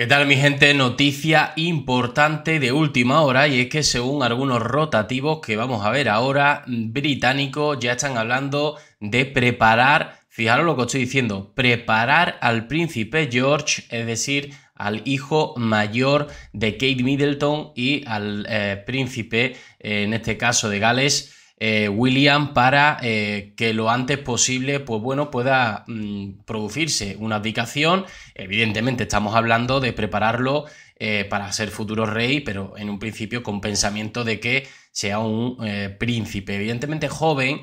¿Qué tal mi gente? Noticia importante de última hora y es que según algunos rotativos que vamos a ver ahora, británicos ya están hablando de preparar, fijaros lo que estoy diciendo, preparar al príncipe George, es decir, al hijo mayor de Kate Middleton y al eh, príncipe, eh, en este caso de Gales, eh, William para eh, que lo antes posible, pues bueno, pueda mm, producirse una abdicación. Evidentemente estamos hablando de prepararlo eh, para ser futuro rey, pero en un principio con pensamiento de que sea un príncipe. Evidentemente joven.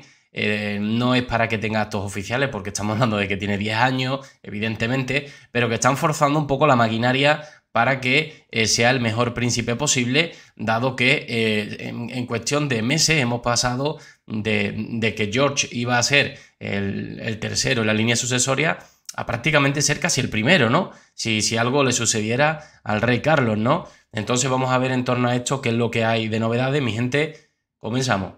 no es para que tenga actos oficiales, porque estamos hablando de que tiene 10 años, evidentemente, pero que están forzando un poco la maquinaria para que eh, sea el mejor príncipe posible, dado que eh, en, cuestión de meses hemos pasado de, que George iba a ser el, tercero en la línea sucesoria a prácticamente ser casi el primero, ¿no? Si, si algo le sucediera al rey Carlos, ¿no? Entonces vamos a ver en torno a esto qué es lo que hay de novedades. Mi gente, comenzamos.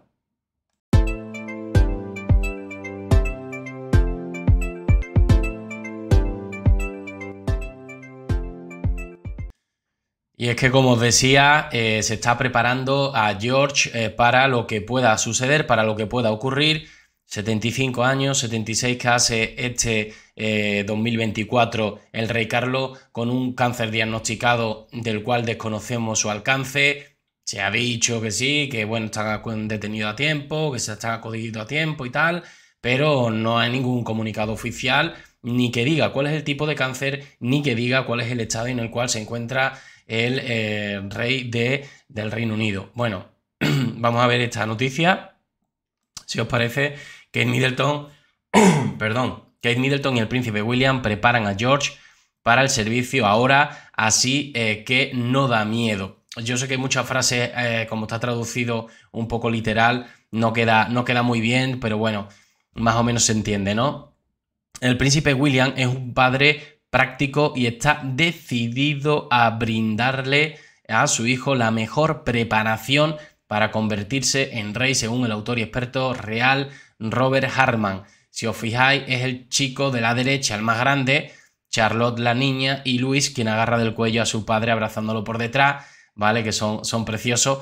Y es que, como os decía, eh, se está preparando a George eh, para lo que pueda suceder, para lo que pueda ocurrir. 75 años, 76 que hace este 2024 eh, el rey Carlos, con un cáncer diagnosticado del cual desconocemos su alcance. Se ha dicho que sí, que bueno, está detenido a tiempo, que se está acudido a tiempo y tal, pero no hay ningún comunicado oficial ni que diga cuál es el tipo de cáncer, ni que diga cuál es el estado en el cual se encuentra el eh, rey de, del Reino Unido. Bueno, vamos a ver esta noticia. Si os parece, Kate Middleton, perdón, Kate Middleton y el príncipe William preparan a George para el servicio ahora, así eh, que no da miedo. Yo sé que muchas frases, eh, como está traducido un poco literal, no queda, no queda muy bien, pero bueno, más o menos se entiende, ¿no? El príncipe William es un padre práctico y está decidido a brindarle a su hijo la mejor preparación para convertirse en rey, según el autor y experto real Robert Hartman. Si os fijáis, es el chico de la derecha, el más grande, Charlotte la niña y Luis quien agarra del cuello a su padre abrazándolo por detrás, ¿vale? Que son, son preciosos.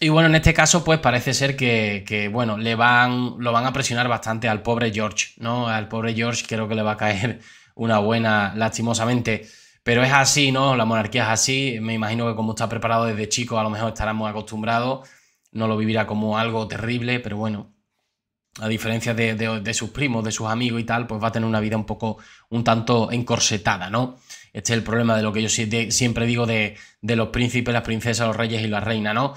Y bueno, en este caso, pues parece ser que, bueno, le van, lo van a presionar bastante al pobre George, ¿no? Al pobre George creo que le va a caer una buena, lastimosamente. Pero es así, ¿no? La monarquía es así. Me imagino que como está preparado desde chico, a lo mejor estará muy acostumbrado. No lo vivirá como algo terrible, pero bueno. A diferencia de, sus primos, de sus amigos y tal, pues va a tener una vida un poco, un tanto encorsetada, ¿no? Este es el problema de lo que yo siempre digo de, los príncipes, las princesas, los reyes y la reina, ¿no?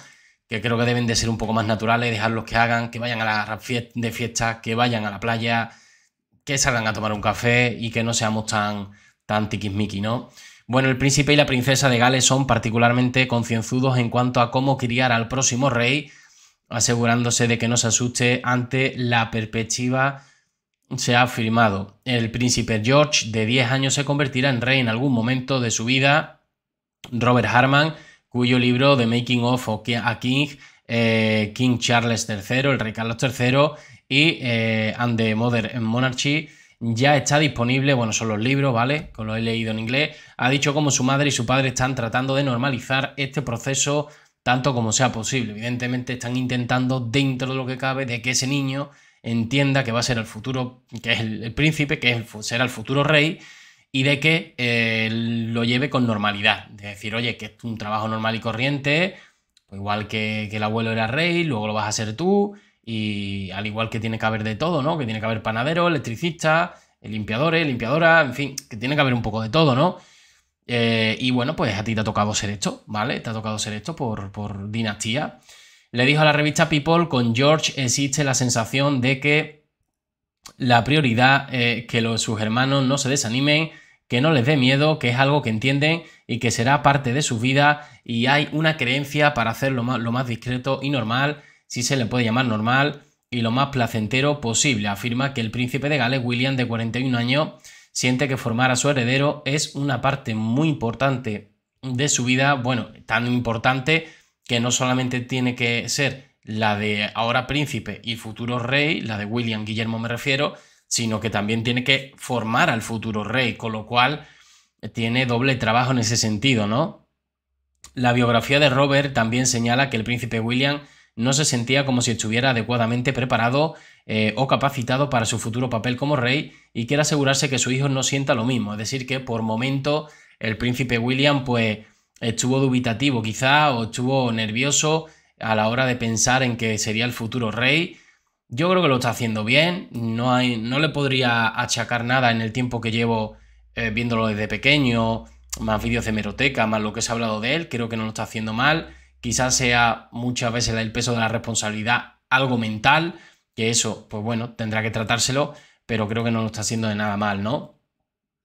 que creo que deben de ser un poco más naturales, dejarlos que hagan, que vayan a las de fiestas, que vayan a la playa, que salgan a tomar un café y que no seamos tan, tan tiquismiqui, ¿no? Bueno, el príncipe y la princesa de Gales son particularmente concienzudos en cuanto a cómo criar al próximo rey, asegurándose de que no se asuste ante la perspectiva se ha afirmado. El príncipe George, de 10 años, se convertirá en rey en algún momento de su vida. Robert Harman, cuyo libro The Making of a King, eh, King Charles III, el rey Carlos III, y eh, And the Modern Monarchy ya está disponible, bueno, son los libros, ¿vale? Que lo he leído en inglés. Ha dicho cómo su madre y su padre están tratando de normalizar este proceso tanto como sea posible. Evidentemente están intentando, dentro de lo que cabe, de que ese niño entienda que va a ser el futuro, que es el, príncipe, que será el futuro rey, y de que eh, lo lleve con normalidad. es decir, oye, que es un trabajo normal y corriente, pues igual que, que el abuelo era rey, luego lo vas a ser tú, y al igual que tiene que haber de todo, ¿no? Que tiene que haber panadero, electricista, eh, limpiadores, limpiadora, en fin, que tiene que haber un poco de todo, ¿no? Eh, y bueno, pues a ti te ha tocado ser esto, ¿vale? Te ha tocado ser esto por, dinastía. Le dijo a la revista People, con George existe la sensación de que la prioridad es que sus hermanos no se desanimen, que no les dé miedo, que es algo que entienden y que será parte de su vida y hay una creencia para hacerlo lo más discreto y normal si se le puede llamar normal, y lo más placentero posible. Afirma que el príncipe de Gales, William, de 41 años, siente que formar a su heredero es una parte muy importante de su vida, bueno, tan importante que no solamente tiene que ser la de ahora príncipe y futuro rey, la de William Guillermo me refiero, sino que también tiene que formar al futuro rey, con lo cual tiene doble trabajo en ese sentido, ¿no? La biografía de Robert también señala que el príncipe William no se sentía como si estuviera adecuadamente preparado eh, o capacitado para su futuro papel como rey y quiere asegurarse que su hijo no sienta lo mismo. Es decir, que por momento el príncipe William pues estuvo dubitativo quizá o estuvo nervioso a la hora de pensar en que sería el futuro rey. Yo creo que lo está haciendo bien, no, hay, no le podría achacar nada en el tiempo que llevo eh, viéndolo desde pequeño, más vídeos de meroteca, más lo que se ha hablado de él, creo que no lo está haciendo mal quizás sea muchas veces el peso de la responsabilidad algo mental, que eso, pues bueno, tendrá que tratárselo, pero creo que no lo está haciendo de nada mal, ¿no?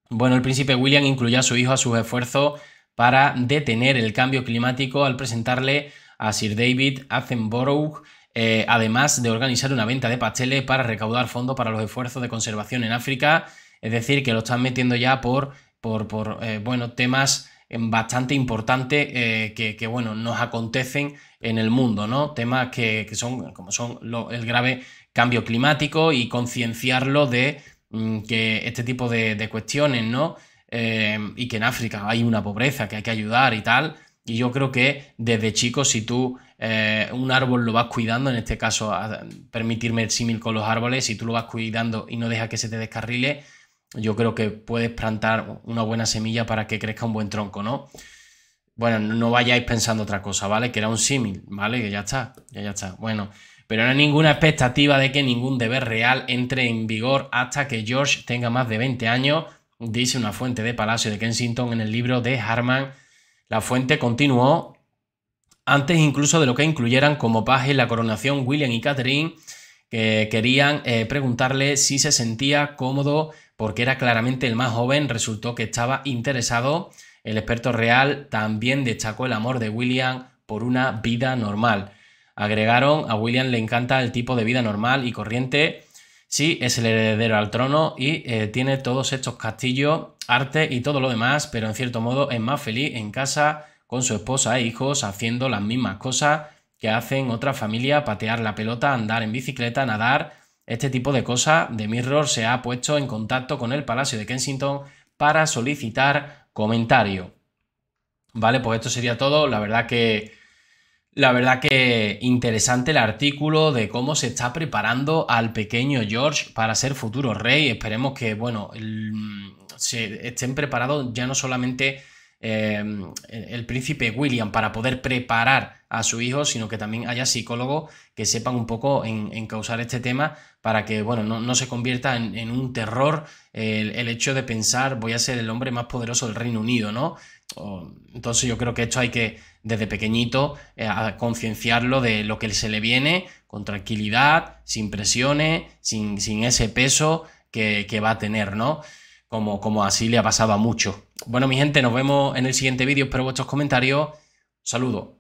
Bueno, el príncipe William incluyó a su hijo a sus esfuerzos para detener el cambio climático al presentarle a Sir David Attenborough, eh, además de organizar una venta de pasteles para recaudar fondos para los esfuerzos de conservación en África, es decir, que lo están metiendo ya por, por, por eh, temas bastante importante eh, que, bueno, nos acontecen en el mundo, ¿no? Temas que, son, como son el grave cambio climático y concienciarlo de mm, que este tipo de, cuestiones, ¿no? Eh, y que en África hay una pobreza, que hay que ayudar y tal. Y yo creo que desde chico, si tú eh, un árbol lo vas cuidando, en este caso, permitirme el símil con los árboles, si tú lo vas cuidando y no dejas que se te descarrile, yo creo que puedes plantar una buena semilla para que crezca un buen tronco, ¿no? Bueno, no vayáis pensando otra cosa, ¿vale? Que era un símil, ¿vale? Que ya está, ya, ya está. Bueno, pero no hay ninguna expectativa de que ningún deber real entre en vigor hasta que George tenga más de 20 años, dice una fuente de Palacio de Kensington en el libro de Harman. La fuente continuó antes incluso de lo que incluyeran como paje la coronación William y Catherine, que querían eh, preguntarle si se sentía cómodo porque era claramente el más joven, resultó que estaba interesado. El experto real también destacó el amor de William por una vida normal. Agregaron, a William le encanta el tipo de vida normal y corriente. Sí, es el heredero al trono y eh, tiene todos estos castillos, arte y todo lo demás, pero en cierto modo es más feliz en casa con su esposa e hijos haciendo las mismas cosas que hacen otra familia, patear la pelota, andar en bicicleta, nadar este tipo de cosas, de Mirror se ha puesto en contacto con el Palacio de Kensington para solicitar comentario. Vale, pues esto sería todo. La verdad que. La verdad que interesante el artículo de cómo se está preparando al pequeño George para ser futuro rey. Esperemos que, bueno, se estén preparados ya no solamente Em, el príncipe William para poder preparar a su hijo, sino que también haya psicólogos que sepan un poco en, causar este tema para que bueno, no, se convierta en, un terror el, hecho de pensar voy a ser el hombre más poderoso del Reino Unido, ¿no? entonces yo creo que esto hay que desde pequeñito eh, concienciarlo de lo que se le viene con tranquilidad, sin presiones, sin, sin ese peso que, que va a tener, ¿no? como, así le ha pasado a Bueno, mi gente, nos vemos en el siguiente vídeo. Espero vuestros comentarios. Saludos.